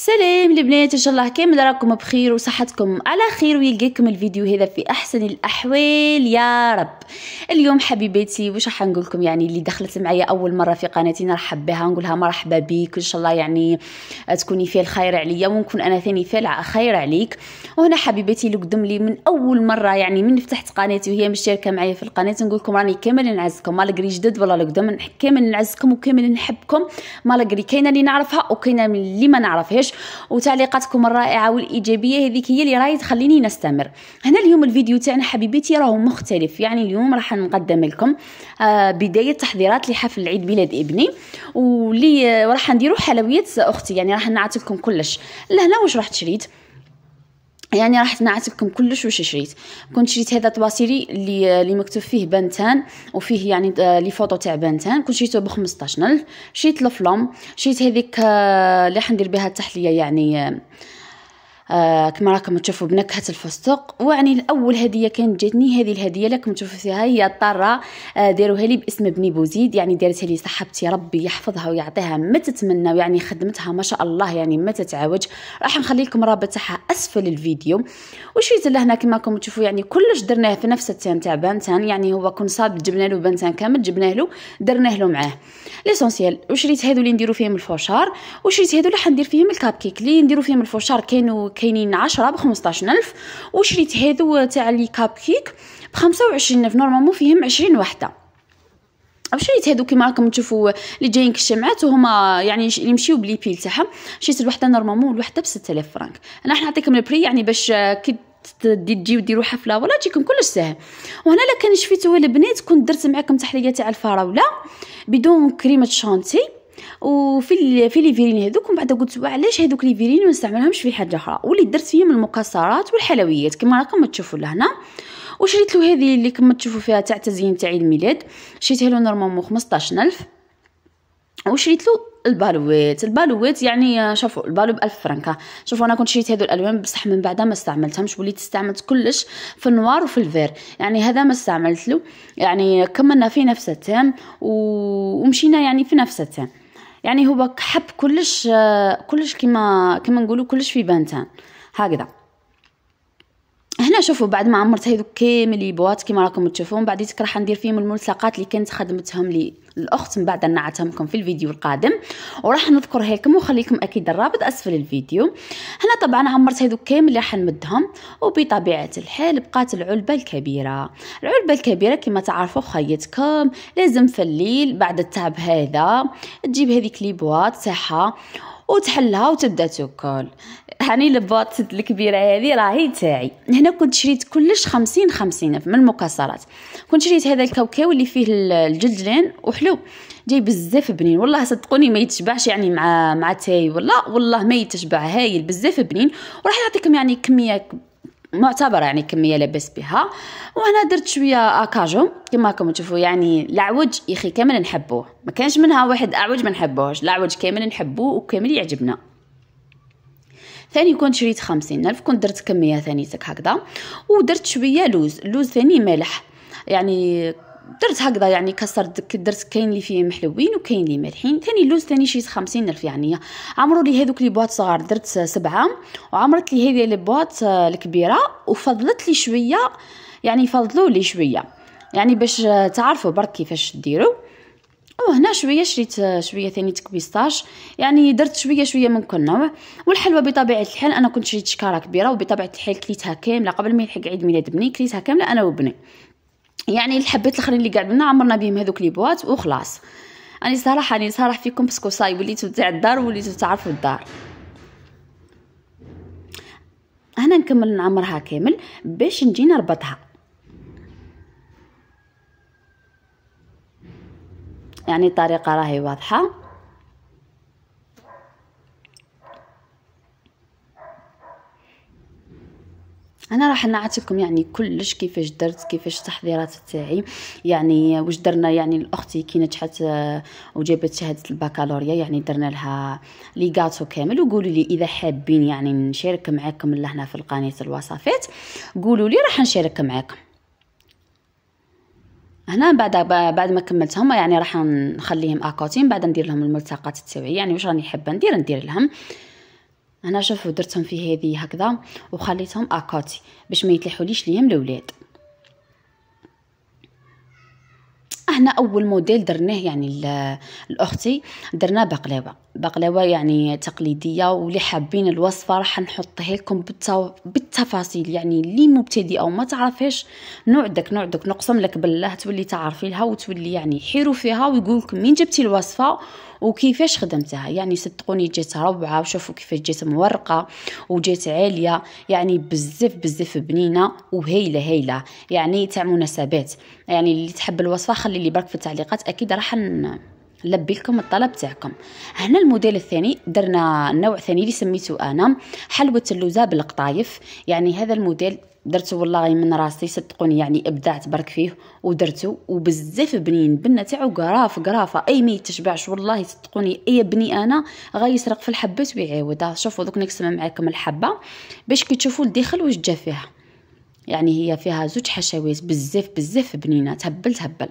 سلام البنات ان شاء الله كامل راكم بخير وصحتكم على خير ويلقاكم الفيديو هذا في احسن الاحوال يا رب اليوم حبيباتي واش راح نقول لكم يعني اللي دخلت معايا اول مره في قناتي نرحب بها نقولها مرحبا بك ان شاء الله يعني تكوني في الخير عليا ونكون انا ثاني فالعه خير عليك وهنا حبيباتي اللي قدم لي من اول مره يعني من فتحت قناتي وهي مشتركه معايا في القناه نقول لكم راني كامل نعزكم مالغري جدد ولا القدم كامل نعزكم وكامل نحبكم مالغري كاينه اللي نعرفها وكاينه اللي ما نعرفهاش النقاش وتعليقاتكم الرائعه والايجابيه هذيك هي اللي راهي تخليني نستمر هنا اليوم الفيديو تاعنا حبيبتي راهو مختلف يعني اليوم راح نقدم لكم آه، بدايه تحضيرات لحفل عيد ميلاد ابني واللي آه، راح نديرو حلويات اختي يعني راح نعطيكم كلش لهنا واش رحت شريت يعني راح نعاتبكم كلش واش شريت كنت شريت هذا الطباسيري اللي اللي مكتوب فيه بنتان وفيه يعني آه، لي فوطو تاع بنتان كنت شريته ب 15000 شريت الفلام شريت هذيك آه، اللي ندير بها التحليه يعني آه، آه كما راكم تشوفوا بنكهه الفستق ويعني الاول هديه كانت جاتني هذه الهديه اللي تشوفوا فيها هي الطاره آه داروها لي باسم بني بوزيد يعني دارتها لي صاحبتي ربي يحفظها ويعطيها ما تتمنى يعني خدمتها ما شاء الله يعني ما تتعوج راح نخلي لكم رابط تاعها اسفل الفيديو وشويه لهنا كما راكم تشوفوا يعني كلش درناه في نفس التيم تاع بانتان يعني هو كون صاب جبنا له بانتان كامل جبناه له درناه له معاه ليسونسيال وشريت هادو اللي نديرو فيهم الفوشار وشريت هادو اللي حندير فيهم الكاب كيك اللي نديروا فيهم الفوشار كانوا كاينين 10 ب 15000 وشريت هادو تاع لي كاب كيك ب 25000 نورمالمون فيهم 20 وحده او شريت هادو كيما راكم تشوفوا اللي جايين كالشمعات وهما يعني اللي يمشيو بلي بيل تاعهم شريت الوحده نورمالمون الوحده ب 6000 فرانك انا راح نعطيكم البري يعني باش كي تدي تجي وديروا حفله ولا تجيكم كلش ساهل وهنا لا كان شفيتو البنات كنت درت معكم تحليه تاع الفراوله بدون كريمه شانتي وفي في لي فيرين هذوك ومن بعد قلت علاش هذوك لي فيرين ما نستعملهمش في حاجه اخرى وليت درت فيهم المكسرات والحلويات كما راكم تشوفوا لهنا وشريت له هذه اللي كما تشوفوا فيها تاع تزيين تاع عيد الميلاد شريتها له نورمالمون 15000 وشريت له البالوات البالوات يعني شوفوا البالو ب 1000 فرانك شوفوا انا كنت شريت هادو الالوان بصح من بعدها ما استعملتهمش وليت استعملت كلش في النوار وفي الفير يعني هذا ما استعملت له يعني كملنا في نفس التام ومشينا يعني في نفس التام يعني هو حب كلش آه، كلش كما كما نقولوا كلش في بنتان هكذا هنا شوفوا بعد ما عمرت هذو كامل البواط كما راكم تشوفون بعديتك راح ندير فيهم الملصقات اللي كانت خدمتهم لي الاخت من بعد نعتهم لكم في الفيديو القادم وراح نذكر هيكم وخليكم اكيد الرابط اسفل الفيديو هنا طبعا عمرت هذو كامل راح نمدهم وبطبيعه الحال بقات العلبه الكبيره العلبه الكبيره كما تعرفوا خيطكم لازم في الليل بعد التعب هذا تجيب هذيك لي بواط تاعها وتحلها وتبدا تاكل هاني البوط الكبيرة هذه راهي تاعي هنا كنت شريت كلش خمسين خمسين من المكسرات كنت شريت هذا الكاوكاو اللي فيه الجلجلان وحلو جاي بزاف بنين والله صدقوني ما يتشبعش يعني مع مع تاي والله والله ما يتشبع هايل بزاف بنين وراح يعطيكم يعني كميه معتبره يعني كميه لاباس بها وهنا درت شويه اكاجو كما راكم تشوفوا يعني العوج يخي كامل نحبوه ما كانش منها واحد اعوج ما نحبوهش العوج كامل نحبوه وكامل يعجبنا ثاني كنت شريت خمسين الف كنت درت كميه ثانيتك هكذا ودرت شويه لوز اللوز ثاني مالح يعني درت هكذا يعني كسرت درت كاين اللي فيه محلوين وكاين اللي مالحين ثاني اللوز ثاني شي 50 الف يعني عمرو لي هذوك لي بواط صغار درت سبعه وعمرت لي هذه لي بواط الكبيره وفضلت لي شويه يعني فضلوا لي شويه يعني باش تعرفوا برك كيفاش ديروا وهنا شويه شريت شويه ثاني تكبيستاش يعني درت شويه شويه من كل نوع والحلوى بطبيعه الحال انا كنت شريت شكاره كبيره وبطبيعه الحال كليتها كامله قبل ما يلحق عيد ميلاد بني كليتها كامله انا وبني يعني الحبات الاخرين اللي قعدنا عمرنا بهم هذوك لي بوات وخلاص انا صراحه راني صراحه فيكم باسكو صاي وليتو تاع الدار وليتو تعرفوا الدار هنا نكمل نعمرها كامل باش نجي نربطها يعني الطريقه راهي واضحه انا راح نعطيكم يعني كلش كيفاش درت كيفاش التحضيرات تاعي يعني واش درنا يعني الاختي كي نجحت آه، وجابت شهاده البكالوريا يعني درنا لها لي غاتو كامل وقولوا لي اذا حابين يعني نشارك معاكم لهنا في القناه الوصفات قولوا لي راح نشارك معاكم هنا بعد بعد ما كملتهم يعني راح نخليهم اكوتين بعد ندير لهم الملصقات التاوعيه يعني واش راني حابه ندير ندير لهم آه هنا شوفوا درتهم في هذه هكذا وخليتهم اكاتي باش ما يتلحوليش ليهم الاولاد هنا اول موديل درناه يعني الاختي درنا بقلاوه بقلاوه يعني تقليديه واللي حابين الوصفه راح نحطها لكم تفاصيل يعني اللي مبتدئه وما تعرفيش نوع داك نوع داك نقسم لك بالله تولي تعرفي لها وتولي يعني حيروا فيها ويقول لك مين جبتي الوصفه وكيفاش خدمتها يعني صدقوني جات روعه وشوفوا كيفاش جات مورقه وجات عاليه يعني بزاف بزاف بنينه وهيله هايله يعني تاع مناسبات يعني اللي تحب الوصفه خلي لي برك في التعليقات اكيد راح لبي لكم الطلب تاعكم هنا الموديل الثاني درنا نوع ثاني اللي سميته انا حلوه اللوزه بالقطايف يعني هذا الموديل درته والله من راسي صدقوني يعني ابدعت برك فيه ودرته وبزاف بنين بنه تاعو قراف قرافه اي ما يتشبعش والله صدقوني اي بني انا غيسرق في الحبات ويعاودها شوفوا دوك نقسم معاكم الحبه باش كي تشوفوا الداخل واش جا فيها يعني هي فيها زوج حشوات بزاف بزاف بنينه تهبل تهبل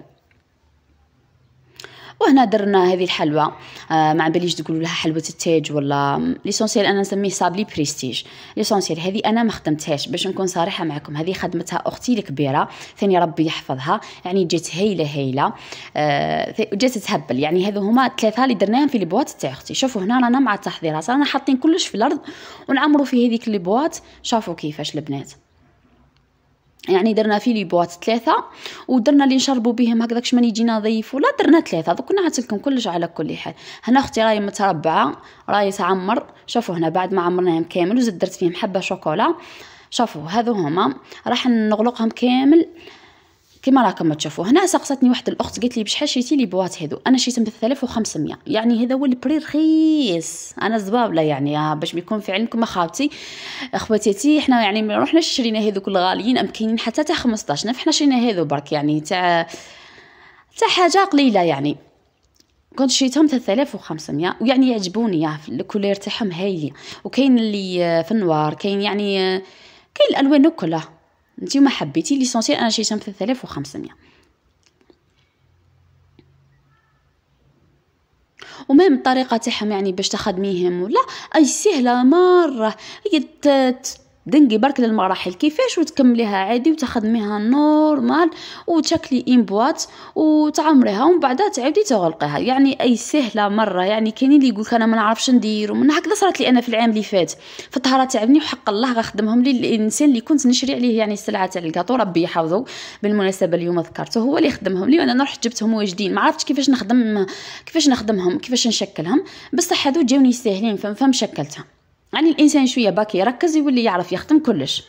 وهنا درنا هذه الحلوى آه ما باليش تقولوا لها حلوه التاج ولا ليسونسيال انا نسميه صابلي بريستيج ليسونسيال هذه انا ما خدمتهاش باش نكون صريحه معكم هذه خدمتها اختي الكبيره ثاني ربي يحفظها يعني جات هايله هايله آه جات تهبل يعني هذو هما ثلاثه اللي درناهم في البوات تاع اختي شوفوا هنا رانا مع التحضيرات رانا حاطين كلش في الارض ونعمروا في هذيك البوات شافوا كيفاش البنات يعني درنا فيه لي بواط ثلاثه ودرنا اللي نشربوا بهم هكذاك شمن يجينا ضيف ولا درنا ثلاثه دوك كنا لكم كلش على كل حال هنا اختي راهي متربعه راهي تعمر شوفوا هنا بعد ما عمرناهم كامل وزدت درت فيهم حبه شوكولا شوفوا هذو هما راح نغلقهم كامل كما راكم تشوفوا هنا سقصتني واحد الاخت قالت لي بشحال شريتي لي بواط هذو انا شريتهم ب 3500 يعني هذا هو البري رخيص انا زبابله يعني آه، باش بيكون في علمكم اخواتي اخواتاتي حنا يعني ما رحناش شرينا هذوك الغاليين ام كاينين حتى تاع 15 نف حنا شرينا هذو برك يعني تاع تاع حاجه قليله يعني كنت شريتهم 3500 ويعني يعجبوني آه، في الكولير تاعهم هايله وكاين اللي آه، في النوار كاين يعني كاين الالوان كلها انت ما حبيتي ليسونسي انا شريتها ب 3500 ومهم الطريقه تاعهم يعني باش تخدميهم ولا اي سهله مره هي دنقي برك للمراحل كيفاش وتكمليها عادي وتخدميها نورمال وتشكلي بواط وتعمريها ومن بعدها تعاودي تغلقيها يعني اي سهله مره يعني كاين اللي يقولك انا ما نعرفش ندير ومن هكذا صارت لي انا في العام اللي فات فالطهاره تعبني وحق الله غنخدمهم لي الانسان اللي كنت نشري عليه يعني السلعه تاع الكاطو ربي يحفظه بالمناسبه اليوم ذكرته هو اللي خدمهم لي وانا رحت جبتهم واجدين ما عرفتش كيفاش نخدم كيفاش نخدمهم كيفاش نشكلهم بصح هادو جاوني ساهلين فما شكلتهم يعني الانسان شويه باكي يركز يولي يعرف يخدم كلش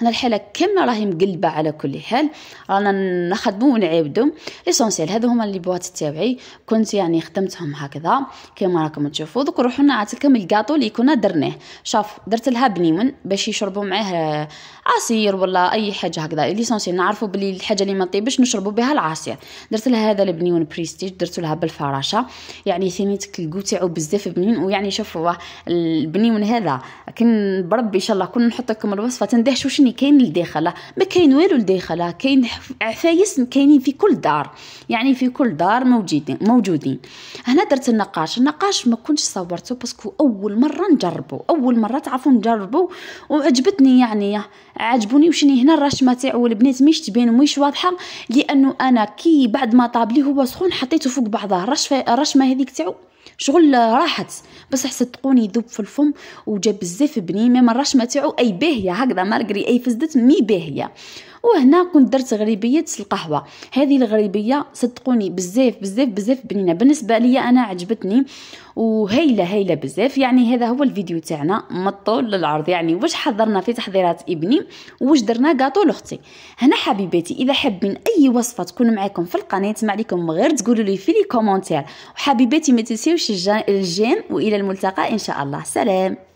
هنا الحاله كامله راهي مقلبه على كل حال رانا نخدمو ونعاودو ليسونسيال هادو هما لي بواط تاوعي كنت يعني خدمتهم هكذا كما راكم تشوفوا دوك روحوا لنا لكم الكاطو اللي كنا درناه شاف درت لها بنيون باش يشربوا معاه عصير ولا اي حاجه هكذا ليسونسيال نعرفوا بلي الحاجه اللي ما طيبش نشربوا بها العصير درت لها هذا البنيون بريستيج درت لها بالفراشه يعني ثنيتك الكو تاعو بزاف بنين ويعني شوفوا البنيون هذا كن بربي ان شاء الله كون نحط لكم الوصفه تندهش واش شنو كاين لداخله ما كاين والو لداخله كاين عفايس كاينين في كل دار يعني في كل دار موجودين موجودين هنا درت النقاش النقاش ما كنتش صورته باسكو اول مره نجربه اول مره تعرفوا نجربه وعجبتني يعني عجبوني وشني هنا الرشمه تاعو البنات مش تبين ومش واضحه لانه انا كي بعد ما طاب لي هو سخون حطيته فوق بعضه الرشفه الرشمه هذيك تاعو شغل راحت بصح صدقوني ذوب في الفم وجاب بزاف بني ميم الرشمه تاعو اي باهيه هكذا مالغري اي فزدت مي باهيه وهنا كنت درت غريبيه القهوه هذه الغريبيه صدقوني بزاف بزاف بزاف بنينه بالنسبه لي انا عجبتني وهيلة هيلة بزاف يعني هذا هو الفيديو تاعنا مطول للعرض يعني واش حضرنا في تحضيرات ابني واش درنا قاطو لختي هنا حبيباتي اذا حب من اي وصفه تكون معاكم في القناه ما عليكم غير تقولوا لي في لي كومنتير وحبيباتي ما تنسيوش الجيم والى الملتقى ان شاء الله سلام